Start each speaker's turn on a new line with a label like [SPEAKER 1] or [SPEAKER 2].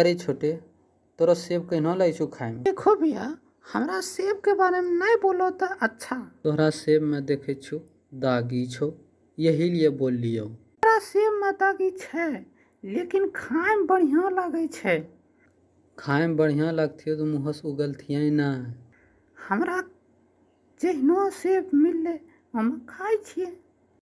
[SPEAKER 1] अरे छोटे तोरा सेब कहना लाई छो खाए
[SPEAKER 2] देखो भैया हमरा सेब के बारे में नहीं बोलो तो अच्छा
[SPEAKER 1] तोरा सेब में देखे छो दागी छो यही लिए बोल लियो
[SPEAKER 2] तोरा सेब में दागी छे लेकिन खाए में बढ़िया लगे
[SPEAKER 1] छे खाए में बढ़िया है तो मुँह से उगलथिये ना हमरा
[SPEAKER 2] जहनो सेब मिले हम खाए छे